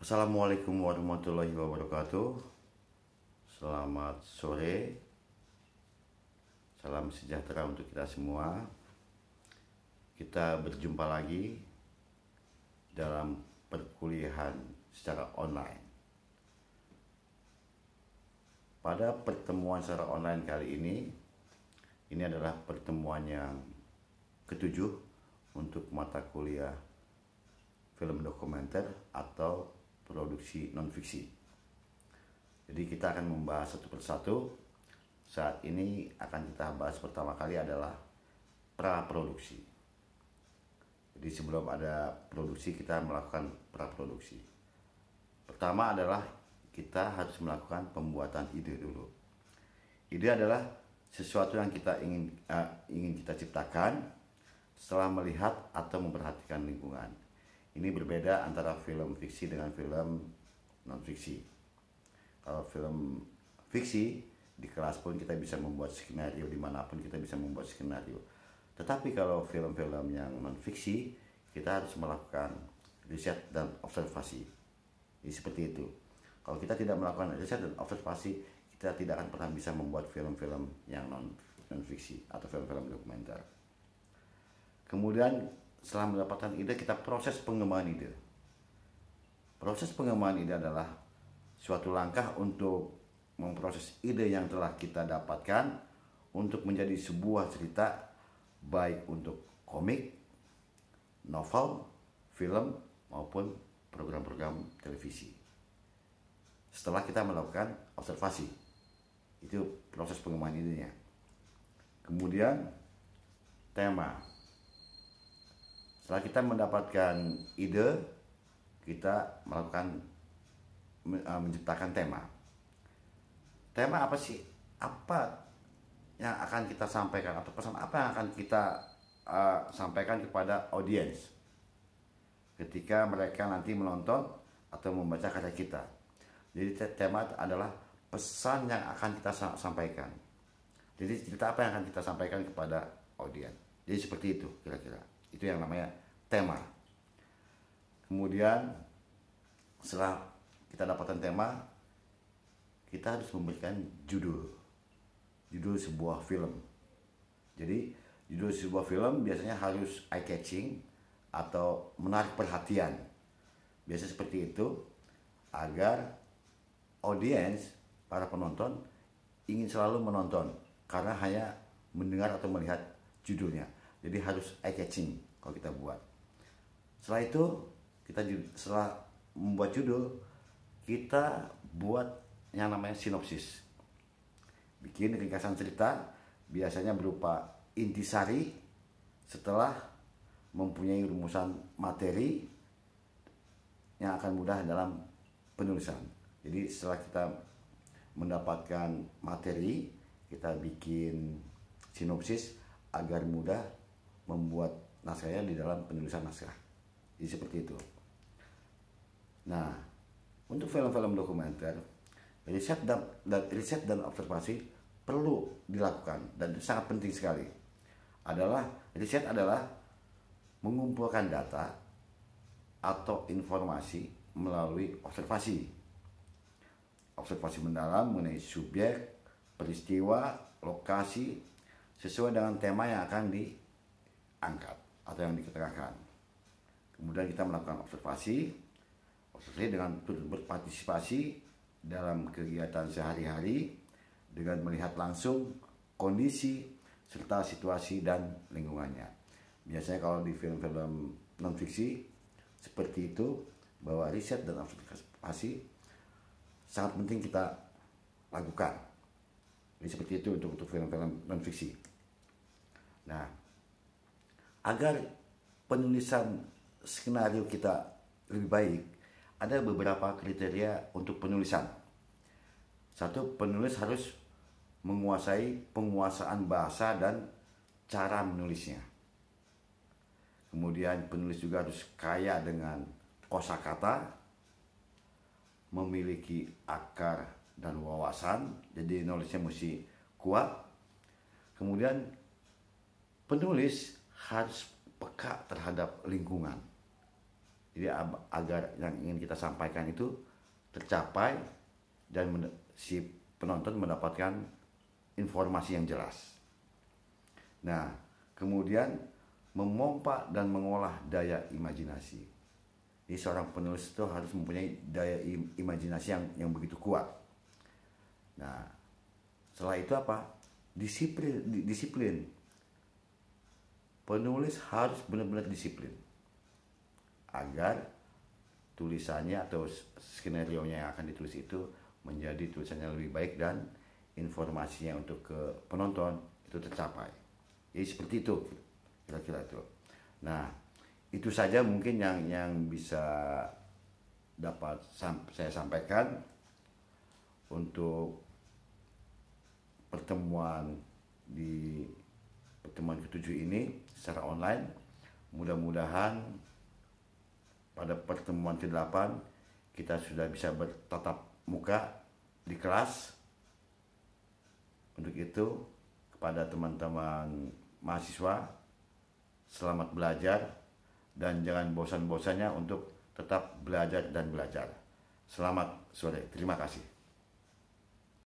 Assalamualaikum warahmatullahi wabarakatuh. Selamat sore. Salam sejahtera untuk kita semua. Kita berjumpa lagi dalam perkuliahan secara online. Pada pertemuan secara online kali ini, ini adalah pertemuan yang ketujuh untuk mata kuliah film dokumenter atau produksi non-fiksi. Jadi kita akan membahas satu persatu. Saat ini akan kita bahas pertama kali adalah pra produksi. Jadi sebelum ada produksi kita melakukan pra produksi. Pertama adalah kita harus melakukan pembuatan ide dulu. Ide adalah sesuatu yang kita ingin uh, ingin kita ciptakan setelah melihat atau memperhatikan lingkungan. Ini berbeda antara film fiksi dengan film non fiksi. Kalau film fiksi di kelas pun kita bisa membuat skenario dimanapun kita bisa membuat skenario. Tetapi kalau film-film yang non fiksi kita harus melakukan riset dan observasi. Jadi seperti itu. Kalau kita tidak melakukan riset dan observasi, kita tidak akan pernah bisa membuat film-film yang non non fiksi atau film-film dokumenter. Kemudian setelah mendapatkan ide kita proses pengembangan ide proses pengembangan ide adalah suatu langkah untuk memproses ide yang telah kita dapatkan untuk menjadi sebuah cerita baik untuk komik, novel, film maupun program-program televisi. Setelah kita melakukan observasi, itu proses pengembangan idenya. Kemudian tema setelah kita mendapatkan ide, kita melakukan eh, menciptakan tema. Tema apa sih? Apa yang akan kita sampaikan atau pesan apa yang akan kita uh, sampaikan kepada audiens ketika mereka nanti menonton atau membaca karya kita. Jadi tema adalah pesan yang akan kita sampaikan. Jadi cerita apa yang akan kita sampaikan kepada audiens. Jadi seperti itu kira-kira. Itu yang namanya tema. Kemudian setelah kita dapatkan tema, kita harus memberikan judul. Judul sebuah film. Jadi judul sebuah film biasanya harus eye catching atau menarik perhatian. Biasa seperti itu agar audiens para penonton ingin selalu menonton karena hanya mendengar atau melihat judulnya. Jadi harus eye catching kalau kita buat. Setelah itu kita setelah membuat judul kita buat yang namanya sinopsis. Bikin ringkasan cerita biasanya berupa intisari setelah mempunyai rumusan materi yang akan mudah dalam penulisan. Jadi setelah kita mendapatkan materi, kita bikin sinopsis agar mudah membuat naskahnya di dalam penulisan naskah. Jadi seperti itu. Nah, untuk film-film dokumenter, riset dan, dan riset dan observasi perlu dilakukan dan sangat penting sekali. Adalah riset adalah mengumpulkan data atau informasi melalui observasi. Observasi mendalam mengenai subjek, peristiwa, lokasi sesuai dengan tema yang akan di angkat atau yang diketengahkan. Kemudian kita melakukan observasi, observasi dengan berpartisipasi dalam kegiatan sehari-hari dengan melihat langsung kondisi serta situasi dan lingkungannya. Biasanya kalau di film-film non fiksi seperti itu bahwa riset dan observasi sangat penting kita lakukan. Jadi seperti itu untuk untuk film-film non fiksi. Nah, agar penulisan skenario kita lebih baik, ada beberapa kriteria untuk penulisan. Satu, penulis harus menguasai penguasaan bahasa dan cara menulisnya. Kemudian penulis juga harus kaya dengan kosakata, memiliki akar dan wawasan, jadi nulisnya mesti kuat. Kemudian penulis harus peka terhadap lingkungan. Jadi agar yang ingin kita sampaikan itu tercapai dan si penonton mendapatkan informasi yang jelas. Nah, kemudian memompa dan mengolah daya imajinasi. Jadi seorang penulis itu harus mempunyai daya im imajinasi yang yang begitu kuat. Nah, setelah itu apa? Disiplin disiplin penulis harus benar-benar disiplin agar tulisannya atau skenario yang akan ditulis itu menjadi tulisannya lebih baik dan informasinya untuk ke penonton itu tercapai. Jadi seperti itu kira-kira itu. Nah, itu saja mungkin yang yang bisa dapat sam saya sampaikan untuk pertemuan di pertemuan ketujuh ini secara online. Mudah-mudahan pada pertemuan ke-8 kita sudah bisa bertatap muka di kelas. Untuk itu, kepada teman-teman mahasiswa, selamat belajar dan jangan bosan-bosannya untuk tetap belajar dan belajar. Selamat sore, terima kasih.